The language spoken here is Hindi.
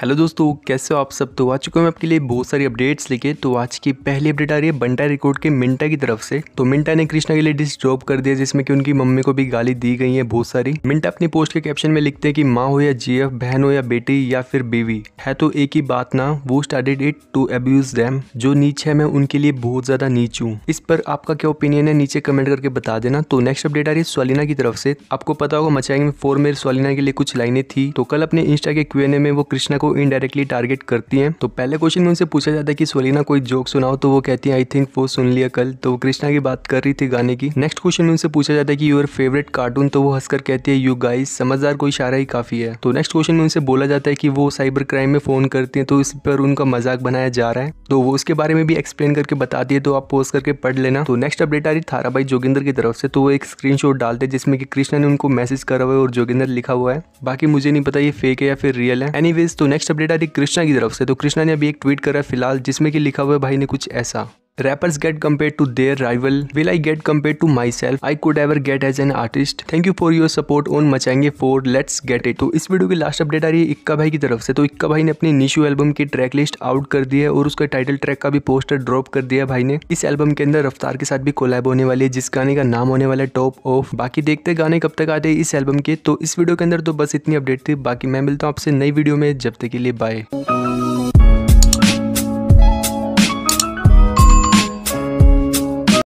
हेलो दोस्तों कैसे हो आप सब तो आ चुके हैं आपके लिए बहुत सारी अपडेट्स लेके तो आज की पहली अपडेट आ रही है बंटा रिकॉर्ड के मिंटा की तरफ से तो मिंटा ने कृष्णा के लिए डिस ड्रॉप कर दिया जिसमें कि उनकी मम्मी को भी गाली दी गई है बहुत सारी मिंटा अपनी पोस्ट के कैप्शन में लिखते हैं कि माँ हो या जी एफ बहन हो या बेटी या फिर बीवी है तो एक ही बात ना वो स्टार्टेड इट टू अब्यूज डैम जो नीच है मैं उनके लिए बहुत ज्यादा नीच हूँ इस पर आपका क्या ओपिनियन है नीचे कमेंट करके बता देना तो नेक्स्ट अपडेट आ रही है स्वालिना की तरफ से आपको पता होगा मचाएंगे फोर में स्वालिना के लिए कुछ लाइने थी तो कल अपने इंस्टा के क्यूएनए में वो कृष्णा को इनडायरेक्टली टारगेट करती हैं तो पहले क्वेश्चन में उनसे पूछा जाता है कि सोलिना कोई जोक सुनाओ तो वो कहती है आई थिंक वो सुन लिया कल तो कृष्णा की बात कर रही थी गाने की नेक्स्ट क्वेश्चन में उनसे पूछा जाता है कि यूर फेवरेट कार्टून तो वो हंसकर कहती है यू गाइस समझदार कोई इशारा ही काफी है तो नेक्स्ट क्वेश्चन में उनसे बोला जाता है कि वो साइबर क्राइम में फोन करती है तो इस पर उनका मजाक बनाया जा रहा है तो वो उसके बारे में भी एक्सप्लेन करके बताती है तो आप पोस्ट करके पढ़ लेना तो नेक्स्ट अपडेट आ रही थाराबाई जोगिंदर की तरफ से तो वो एक स्क्रीनशॉट डालते जिसमें कि कृष्णा ने उनको मैसेज करा हुआ है और जोगिंदर लिखा हुआ है बाकी मुझे नहीं पता ये फेक है या फिर रियल है एनी तो नेक्स्ट नेक्स्ट अपडेट आ रही कृष्णा की तरफ से तो कृष्णा ने अभी एक ट्वीट करा फिलहाल जिसमें कि लिखा हुआ है भाई ने कुछ ऐसा Rappers get compared to their rival. Will I get compared to myself? I could ever get as an artist. Thank you for your support on मचाएंगे फोर लेट्स गेट इट तो इस वीडियो की लास्ट अपडेट आ रही है इक्का भाई की तरफ से तो इक्का भाई ने अपनी निशू एल्बम की ट्रैक लिस्ट आउट कर दी है और उसका टाइटल ट्रैक का भी पोस्टर ड्रॉप कर दिया भाई ने इस एल्बम के अंदर रफ्तार के साथ भी कोलैब होने वाली है जिस गाने का नाम होने वाला है टॉप ऑफ बाकी देखते गाने कब तक आते हैं इस एल्बम के तो इस वीडियो के अंदर तो बस इतनी अपडेट थी बाकी मैं मिलता हूँ आपसे नई वीडियो में जब तक के लिए बाय